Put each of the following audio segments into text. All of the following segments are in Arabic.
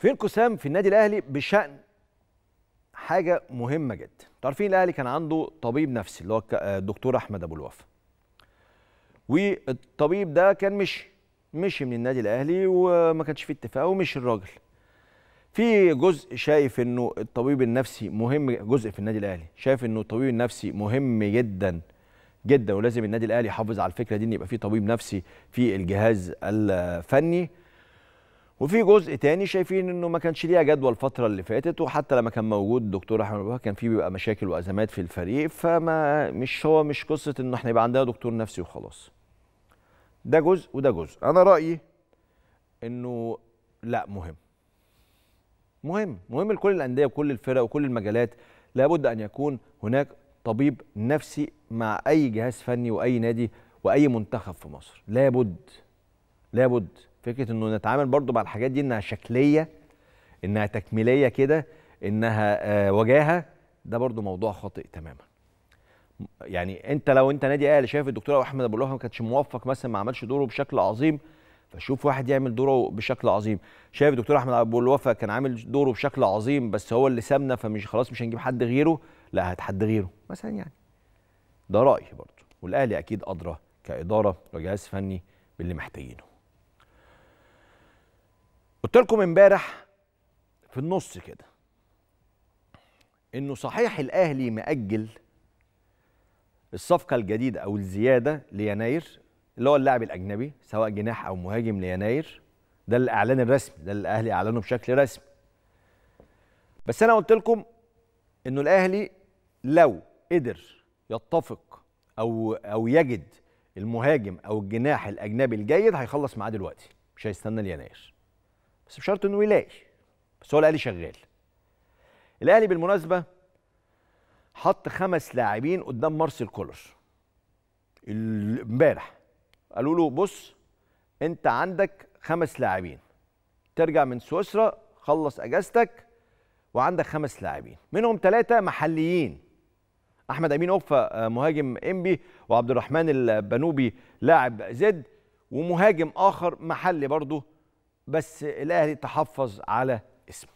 في انقسام في النادي الاهلي بشان حاجه مهمه جدا عارفين الاهلي كان عنده طبيب نفسي اللي هو آه، الدكتور احمد ابو الوفا والطبيب ده كان مشي مشي من النادي الاهلي وما كانش فيه اتفاق ومشي الراجل في جزء شايف انه الطبيب النفسي مهم جزء في النادي الاهلي شايف انه الطبيب النفسي مهم جدا جدا ولازم النادي الاهلي يحافظ على الفكره دي ان يبقى في طبيب نفسي في الجهاز الفني وفي جزء تاني شايفين انه ما كانش ليها جدوى الفتره اللي فاتت وحتى لما كان موجود الدكتور احمد ابو كان في بيبقى مشاكل وازمات في الفريق فما مش هو مش قصه انه احنا يبقى عندنا دكتور نفسي وخلاص ده جزء وده جزء انا رايي انه لا مهم مهم مهم لكل الانديه وكل الفرق وكل المجالات لابد ان يكون هناك طبيب نفسي مع اي جهاز فني واي نادي واي منتخب في مصر لابد لابد فكره انه نتعامل برضو مع الحاجات دي انها شكليه انها تكميليه كده انها آه، وجاهه ده برضو موضوع خاطئ تماما يعني انت لو انت نادي اهلي شايف الدكتور احمد ابو لوحه ما كانش موفق مثلا ما عملش دوره بشكل عظيم فشوف واحد يعمل دوره بشكل عظيم شايف الدكتور احمد ابو الوفا كان عامل دوره بشكل عظيم بس هو اللي سامنا فمش خلاص مش هنجيب حد غيره لا هات حد غيره مثلا يعني ده رايي برضه والاهلي اكيد ادرى كاداره وجهاز فني باللي محتاجينه قلت لكم امبارح في النص كده انه صحيح الاهلي مأجل الصفقه الجديده او الزياده ليناير اللي هو اللاعب الاجنبي سواء جناح او مهاجم ليناير ده الاعلان الرسمي ده اللي الاهلي اعلنه بشكل رسمي بس انا قلت لكم انه الاهلي لو قدر يتفق او او يجد المهاجم او الجناح الاجنبي الجيد هيخلص معاه دلوقتي مش هيستنى ليناير بس بشرط انه يلاقي بس هو الاهلي شغال الاهلي بالمناسبه حط خمس لاعبين قدام مارسيل كولر امبارح قالوا له بص انت عندك خمس لاعبين ترجع من سويسرا خلص اجازتك وعندك خمس لاعبين منهم ثلاثه محليين احمد امين اوفا آه، مهاجم انبي وعبد الرحمن البنوبي لاعب زد ومهاجم اخر محلي برضه بس الاهلي تحفظ على اسمه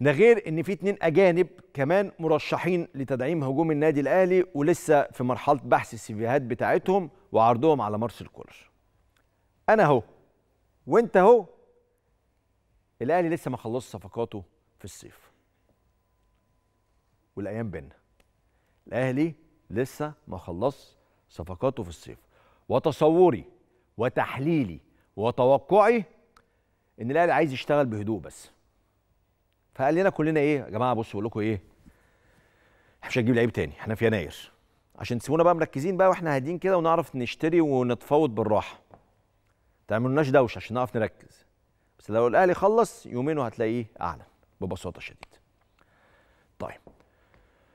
ده غير ان في اتنين اجانب كمان مرشحين لتدعيم هجوم النادي الاهلي ولسه في مرحله بحث السيفيهات بتاعتهم وعرضهم على مارسيل كولر انا اهو وانت اهو الاهلي لسه ما خلصش صفقاته في الصيف والايام بينا الاهلي لسه ما خلص صفقاته في الصيف وتصوري وتحليلي وتوقعي ان الاهلي عايز يشتغل بهدوء بس فقال لنا كلنا ايه يا جماعه بصوا بقول لكم ايه احنا مش هنجيب لعيب تاني احنا في يناير عشان تسيبونا بقى مركزين بقى واحنا هادين كده ونعرف نشتري ونتفاوض بالراحه تعملوناش طيب، دوشه عشان نعرف نركز بس لو الاهلي خلص يومين وهتلاقيه اعلن ببساطه شديده طيب